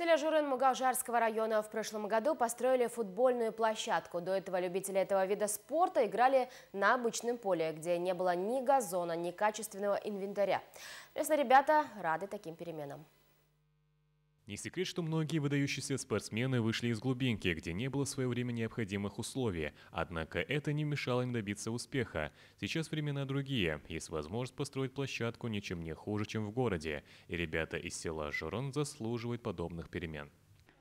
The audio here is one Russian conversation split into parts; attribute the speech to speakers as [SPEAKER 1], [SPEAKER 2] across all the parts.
[SPEAKER 1] Селяжурен Мугалжарского района в прошлом году построили футбольную площадку. До этого любители этого вида спорта играли на обычном поле, где не было ни газона, ни качественного инвентаря. Лесно ребята рады таким переменам. Не секрет, что многие выдающиеся спортсмены вышли из глубинки, где не было в свое время необходимых условий, однако это не мешало им добиться успеха. Сейчас времена другие, есть возможность построить площадку ничем не хуже, чем в городе, и ребята из села Журон заслуживают подобных
[SPEAKER 2] перемен.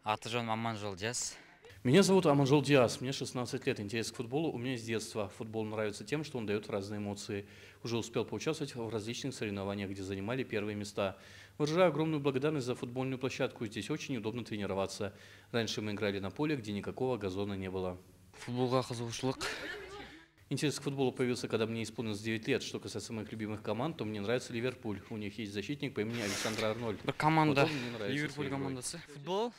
[SPEAKER 2] Атыжон Маман Жолдес, меня зовут Аманжол Диас, мне 16 лет, интерес к футболу у меня с детства. Футбол нравится тем, что он дает разные эмоции. Уже успел поучаствовать в различных соревнованиях, где занимали первые места. Выражаю огромную благодарность за футбольную площадку, здесь очень удобно тренироваться. Раньше мы играли на поле, где никакого газона не было. Футболға қызығушылық Интерес к футболу появился, когда мне исполнилось 9 лет. Что касается моих любимых команд, то мне нравится Ливерпуль. У них есть защитник по имени Александр Арнольд. Команда. Ливерпуль команда. Футбол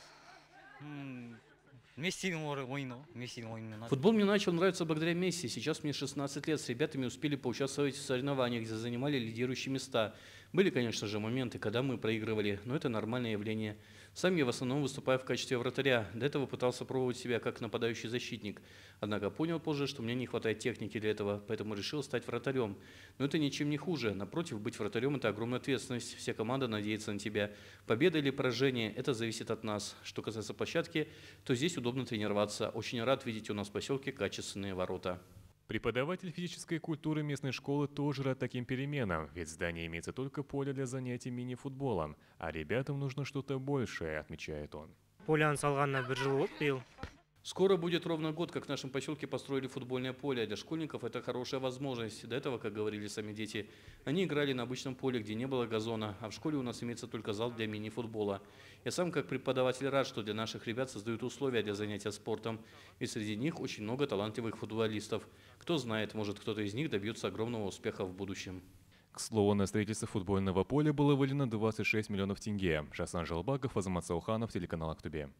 [SPEAKER 2] Месси ойну. Месси Футбол мне начал нравиться благодаря Месси. Сейчас мне 16 лет. С ребятами успели поучаствовать в соревнованиях, где занимали лидирующие места. Были, конечно же, моменты, когда мы проигрывали, но это нормальное явление. Сам я в основном выступаю в качестве вратаря. До этого пытался пробовать себя как нападающий защитник. Однако понял позже, что мне не хватает техники для этого, поэтому решил стать вратарем. Но это ничем не хуже. Напротив, быть вратарем – это огромная ответственность. Вся команда надеется на тебя. Победа или поражение – это зависит от нас. Что касается площадки, то здесь удобно тренироваться. Очень рад видеть у нас в поселке качественные ворота. Преподаватель физической культуры местной школы тоже рад таким переменам,
[SPEAKER 1] ведь в здании имеется только поле для занятий мини-футболом, а ребятам нужно что-то большее,
[SPEAKER 2] отмечает он. Поляны салғанына бір жыл болды биыл Скоро будет ровно год, как в нашем поселке построили футбольное поле, а для школьников это хорошая возможность. До этого, как говорили сами дети, они играли на обычном поле, где не было газона, а в школе у нас имеется только зал для мини-футбола. Я сам как преподаватель рад, что для наших ребят создают условия для занятия спортом, и среди них очень много талантливых футболистов. Кто знает, может кто-то из них добьется огромного успеха в будущем. К
[SPEAKER 1] слову, на строительство футбольного поля было выделено 26 миллионов тенге. Шасан Жалбаков, Азамат Сауханов, телеканал «Актубе».